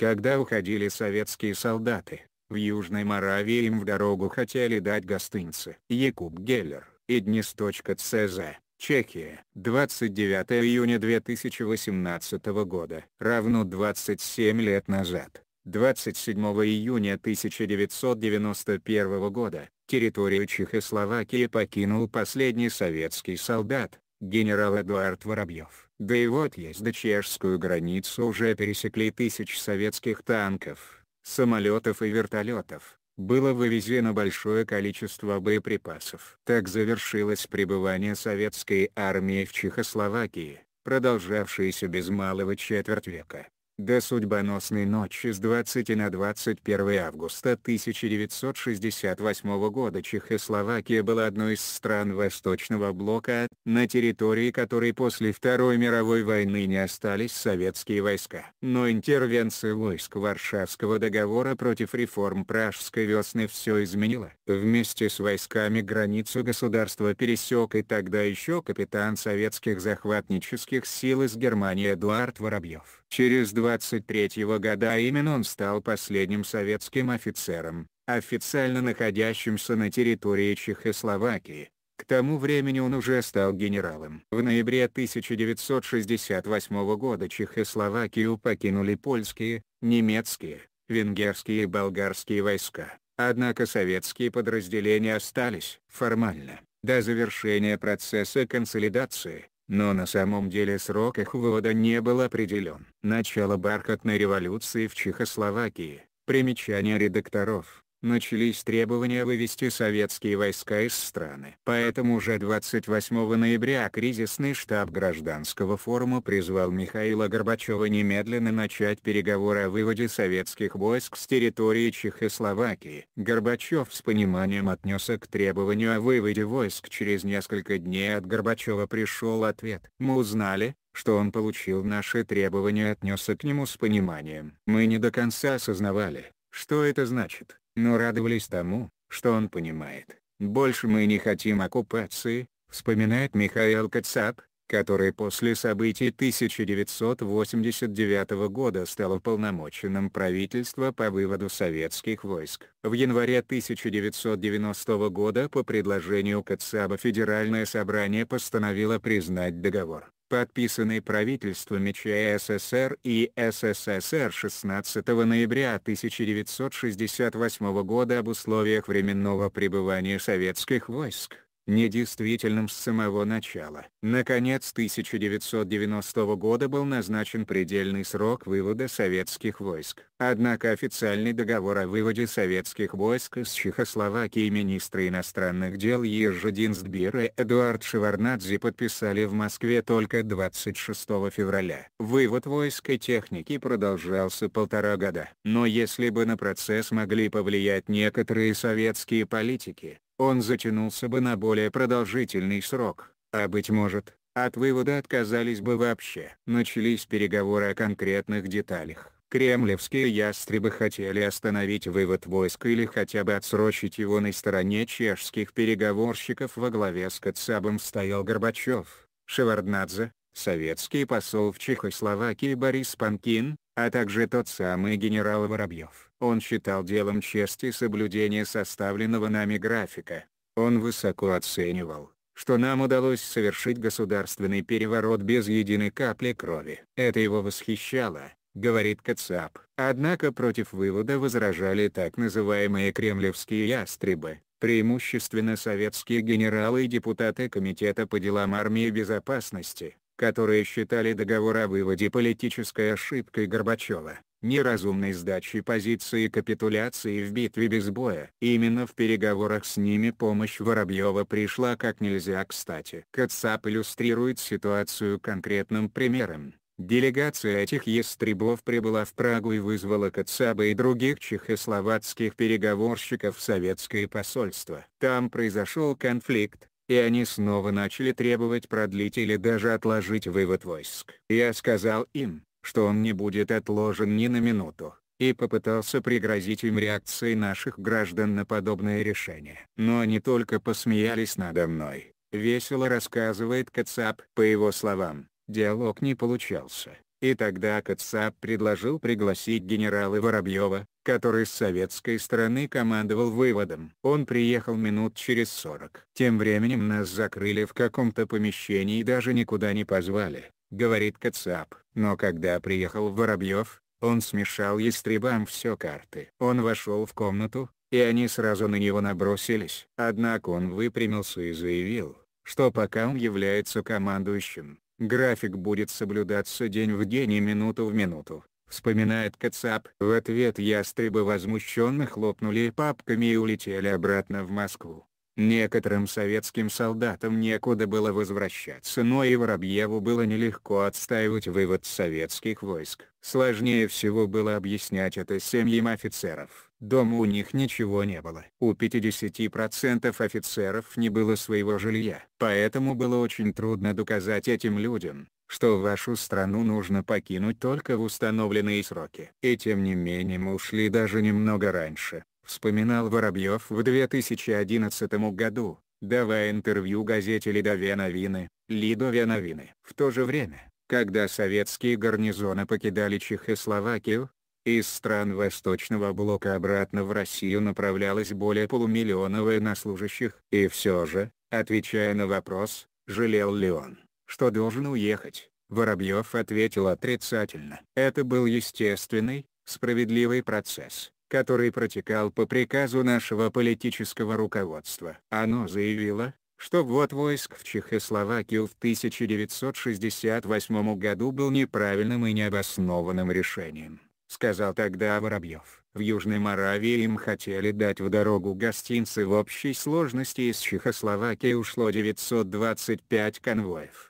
Когда уходили советские солдаты, в Южной Моравии им в дорогу хотели дать гостинцы. Якуб Геллер, Иднис.цз, Чехия. 29 июня 2018 года. Равно 27 лет назад. 27 июня 1991 года, территорию Чехословакии покинул последний советский солдат, генерал Эдуард Воробьев да и вот езда чешскую границу уже пересекли тысяч советских танков, самолетов и вертолетов. Было вывезено большое количество боеприпасов. Так завершилось пребывание советской армии в Чехословакии, продолжавшееся без малого четверть века до судьбоносной ночи с 20 на 21 августа 1968 года Чехословакия была одной из стран Восточного Блока, на территории которой после Второй мировой войны не остались советские войска. Но интервенция войск Варшавского договора против реформ Пражской весны все изменила. Вместе с войсками границу государства пересек и тогда еще капитан советских захватнических сил из Германии Эдуард Воробьев. Через два 1923 года а именно он стал последним советским офицером, официально находящимся на территории Чехословакии. К тому времени он уже стал генералом. В ноябре 1968 года Чехословакию покинули польские, немецкие, венгерские и болгарские войска. Однако советские подразделения остались. Формально, до завершения процесса консолидации, но на самом деле срок их вывода не был определен. Начало бархатной революции в Чехословакии. Примечание редакторов начались требования вывести советские войска из страны. Поэтому уже 28 ноября кризисный штаб гражданского форума призвал Михаила Горбачева немедленно начать переговоры о выводе советских войск с территории Чехословакии. Горбачев с пониманием отнесся к требованию о выводе войск. Через несколько дней от Горбачева пришел ответ. Мы узнали, что он получил наши требования отнесся к нему с пониманием. Мы не до конца осознавали, что это значит, но радовались тому, что он понимает. «Больше мы не хотим оккупации», вспоминает Михаил Кацап, который после событий 1989 года стал уполномоченным правительства по выводу советских войск. В январе 1990 года по предложению Кацаба Федеральное собрание постановило признать договор подписанный правительствами ЧССР и СССР 16 ноября 1968 года об условиях временного пребывания советских войск недействительным с самого начала. Наконец 1990 года был назначен предельный срок вывода советских войск. Однако официальный договор о выводе советских войск из Чехословакии министры иностранных дел Ежи Динсбир и Эдуард Шеварнадзе подписали в Москве только 26 февраля. Вывод войск и техники продолжался полтора года. Но если бы на процесс могли повлиять некоторые советские политики, он затянулся бы на более продолжительный срок, а быть может, от вывода отказались бы вообще. Начались переговоры о конкретных деталях. Кремлевские ястребы хотели остановить вывод войск или хотя бы отсрочить его на стороне чешских переговорщиков во главе с Кацабом стоял Горбачев, Шеварднадзе, советский посол в Чехословакии Борис Панкин, а также тот самый генерал Воробьев. Он считал делом чести соблюдение составленного нами графика. Он высоко оценивал, что нам удалось совершить государственный переворот без единой капли крови. Это его восхищало, говорит Кацап. Однако против вывода возражали так называемые кремлевские ястребы, преимущественно советские генералы и депутаты Комитета по делам армии безопасности которые считали договор о выводе политической ошибкой Горбачева, неразумной сдачей позиции и капитуляции в битве без боя. Именно в переговорах с ними помощь Воробьева пришла как нельзя кстати. Кацап иллюстрирует ситуацию конкретным примером. Делегация этих ястребов прибыла в Прагу и вызвала Кацаба и других чехословацких переговорщиков в советское посольство. Там произошел конфликт, и они снова начали требовать продлить или даже отложить вывод войск. Я сказал им, что он не будет отложен ни на минуту, и попытался пригрозить им реакцией наших граждан на подобное решение. Но они только посмеялись надо мной, весело рассказывает Кацап. По его словам, диалог не получался. И тогда Кацап предложил пригласить генерала Воробьева, который с советской стороны командовал выводом. Он приехал минут через 40. Тем временем нас закрыли в каком-то помещении и даже никуда не позвали, говорит Кацап. Но когда приехал Воробьев, он смешал ястребам все карты. Он вошел в комнату, и они сразу на него набросились. Однако он выпрямился и заявил, что пока он является командующим, график будет соблюдаться день в день и минуту в минуту вспоминает Кацап. В ответ ястребы возмущенно хлопнули папками и улетели обратно в Москву. Некоторым советским солдатам некуда было возвращаться, но и Воробьеву было нелегко отстаивать вывод советских войск. Сложнее всего было объяснять это семьям офицеров. Дома у них ничего не было. У 50% офицеров не было своего жилья. Поэтому было очень трудно доказать этим людям, что вашу страну нужно покинуть только в установленные сроки. И тем не менее мы ушли даже немного раньше, вспоминал Воробьев в 2011 году, давая интервью газете «Ледове новины», «Ледове новины». В то же время, когда советские гарнизоны покидали Чехословакию, из стран Восточного блока обратно в Россию направлялось более полумиллиона военнослужащих. И все же, отвечая на вопрос, жалел ли он, что должен уехать, Воробьев ответил отрицательно. Это был естественный, справедливый процесс, который протекал по приказу нашего политического руководства. Оно заявило, что ввод войск в Чехословакию в 1968 году был неправильным и необоснованным решением, сказал тогда Воробьев. В Южной Моравии им хотели дать в дорогу гостинцы в общей сложности из Чехословакии ушло 925 конвоев.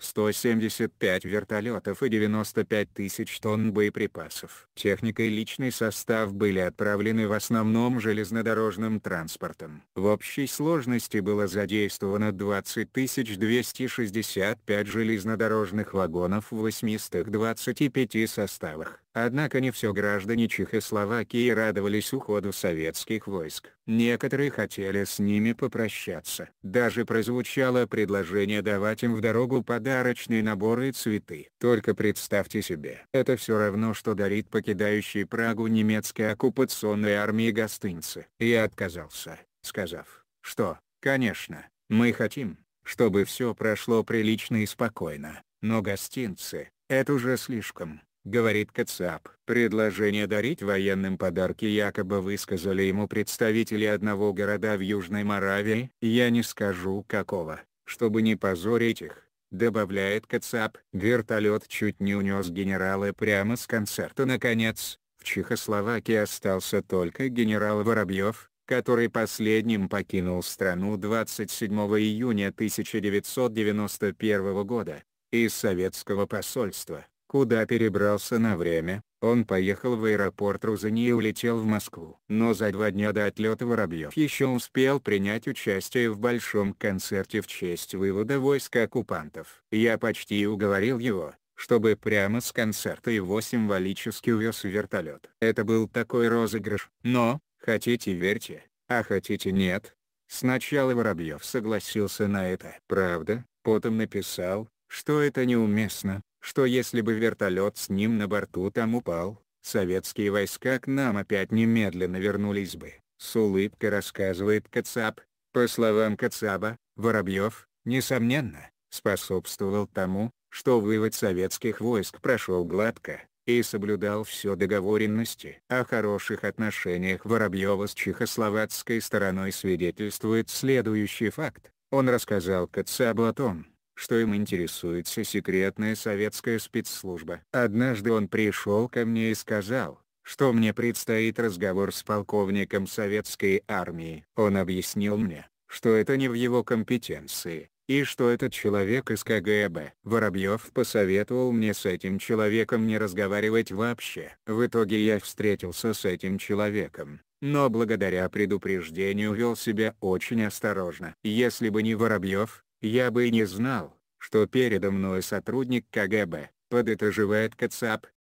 175 вертолетов и 95 тысяч тонн боеприпасов. Техника и личный состав были отправлены в основном железнодорожным транспортом. В общей сложности было задействовано 20 265 железнодорожных вагонов в 825 составах. Однако не все граждане Чехословакии радовались уходу советских войск. Некоторые хотели с ними попрощаться. Даже прозвучало предложение давать им в дорогу подарочные наборы и цветы. Только представьте себе. Это все равно что дарит покидающие Прагу немецкой оккупационной армии гостинцы. Я отказался, сказав, что, конечно, мы хотим, чтобы все прошло прилично и спокойно, но гостинцы — это уже слишком говорит Кацап. Предложение дарить военным подарки якобы высказали ему представители одного города в Южной Моравии. Я не скажу какого, чтобы не позорить их, добавляет Кацап. Вертолет чуть не унес генерала прямо с концерта наконец. В Чехословакии остался только генерал Воробьев, который последним покинул страну 27 июня 1991 года, из советского посольства куда перебрался на время, он поехал в аэропорт Рузани и улетел в Москву. Но за два дня до отлета Воробьев еще успел принять участие в большом концерте в честь вывода войск оккупантов. Я почти уговорил его, чтобы прямо с концерта его символически увез вертолет. Это был такой розыгрыш. Но, хотите верьте, а хотите нет. Сначала Воробьев согласился на это. Правда, потом написал, что это неуместно, что если бы вертолет с ним на борту там упал, советские войска к нам опять немедленно вернулись бы, с улыбкой рассказывает Кацап. По словам Кацаба, Воробьев, несомненно, способствовал тому, что вывод советских войск прошел гладко, и соблюдал все договоренности. О хороших отношениях Воробьева с чехословацкой стороной свидетельствует следующий факт. Он рассказал Кацабу о том, что им интересуется секретная советская спецслужба. Однажды он пришел ко мне и сказал, что мне предстоит разговор с полковником советской армии. Он объяснил мне, что это не в его компетенции, и что этот человек из КГБ. Воробьев посоветовал мне с этим человеком не разговаривать вообще. В итоге я встретился с этим человеком, но благодаря предупреждению вел себя очень осторожно. Если бы не Воробьев, я бы и не знал, что передо мной сотрудник КГБ, подытоживает Кацап,